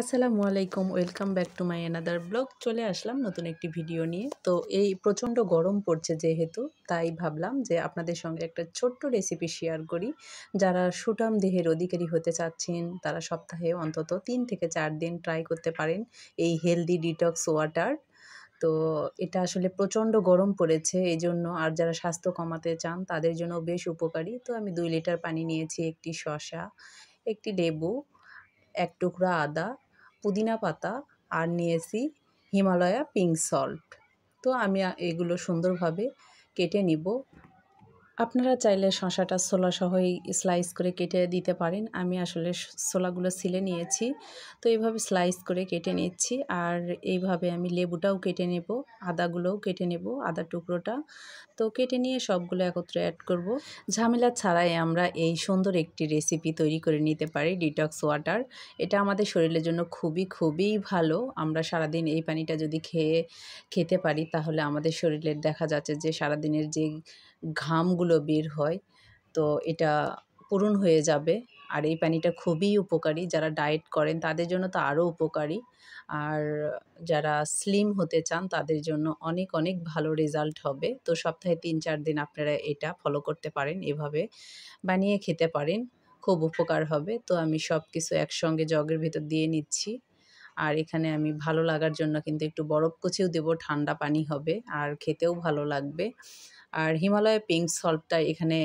আসসালামু আলাইকুম welcome back to my another blog চলে আসলাম নতুন একটি ভিডিও নিয়ে তো এই প্রচণ্ড গরম পড়ছে যেহেতু তাই ভাবলাম যে আপনাদের সঙ্গে একটা ছোট্ট রেসিপি শেয়ার করি যারা সুটাম দেহের অধিকারী হতে চাচ্ছেন তারা সপ্তাহে অন্তত তিন থেকে চার দিন ট্রাই করতে পারেন এই হেলদি ডিটক্স ওয়াটার তো এটা আসলে প্রচণ্ড গরম পড়েছে এই জন্য আর যারা স্বাস্থ্য কমাতে চান তাদের জন্য বেশ উপকারী তো আমি দুই লিটার পানি নিয়েছি একটি শশা একটি লেবু এক টুকরা আদা পুদিনা পাতা আর নিয়েছি হিমালয়া পিঙ্ক সল্ট তো আমি এগুলো সুন্দরভাবে কেটে নিব আপনারা চাইলে শশাটা সহই স্লাইস করে কেটে দিতে পারেন আমি আসলে ছোলাগুলো সিলে নিয়েছি তো এইভাবে স্লাইস করে কেটে নিচ্ছি আর এইভাবে আমি লেবুটাও কেটে নেব আদাগুলোও কেটে নেব আদা টুকরোটা তো কেটে নিয়ে সবগুলো একত্রে অ্যাড করব ঝামেলা ছাড়াই আমরা এই সুন্দর একটি রেসিপি তৈরি করে নিতে পারি ডিটক্স ওয়াটার এটা আমাদের শরীরের জন্য খুবই খুবই ভালো আমরা সারাদিন এই পানিটা যদি খেয়ে খেতে পারি তাহলে আমাদের শরীরের দেখা যাচ্ছে যে সারাদিনের যে ঘামগুলো গুলো বের হয় তো এটা পূরণ হয়ে যাবে আর এই পানিটা খুবই উপকারী যারা ডায়েট করেন তাদের জন্য তো আরও উপকারী আর যারা স্লিম হতে চান তাদের জন্য অনেক অনেক ভালো রেজাল্ট হবে তো সপ্তাহে তিন চার দিন আপনারা এটা ফলো করতে পারেন এভাবে বানিয়ে খেতে পারেন খুব উপকার হবে তো আমি সব কিছু একসঙ্গে জগের ভিতর দিয়ে নিচ্ছি আর এখানে আমি ভালো লাগার জন্য কিন্তু একটু বরফ কুচিও দেব ঠান্ডা পানি হবে আর খেতেও ভালো লাগবে আর হিমালয় পিঙ্ক সল্টটা এখানে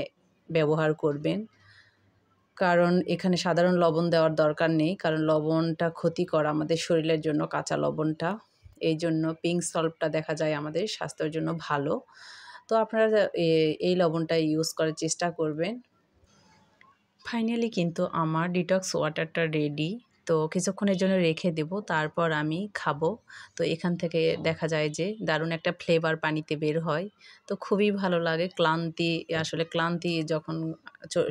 ব্যবহার করবেন কারণ এখানে সাধারণ লবণ দেওয়ার দরকার নেই কারণ লবণটা ক্ষতিকর আমাদের শরীরের জন্য কাঁচা লবণটা এই জন্য পিঙ্ক সল্টটা দেখা যায় আমাদের স্বাস্থ্যের জন্য ভালো তো আপনারা এই লবণটা ইউজ করার চেষ্টা করবেন ফাইনালি কিন্তু আমার ডিটক্স ওয়াটারটা রেডি তো কিছুক্ষণের জন্য রেখে দেব তারপর আমি খাবো তো এখান থেকে দেখা যায় যে দারুণ একটা ফ্লেভার পানিতে বের হয় তো খুবই ভালো লাগে ক্লান্তি আসলে ক্লান্তি যখন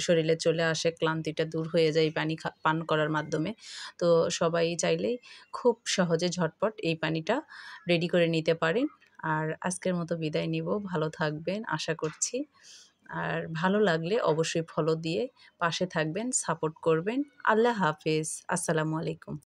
শরীরে চলে আসে ক্লান্তিটা দূর হয়ে যায় পানি পান করার মাধ্যমে তো সবাই চাইলেই খুব সহজে ঝটপট এই পানিটা রেডি করে নিতে পারেন আর আজকের মতো বিদায় নিব ভালো থাকবেন আশা করছি আর ভালো লাগলে অবশ্যই ফলো দিয়ে পাশে থাকবেন সাপোর্ট করবেন আল্লাহ হাফেজ আসসালামু আলাইকুম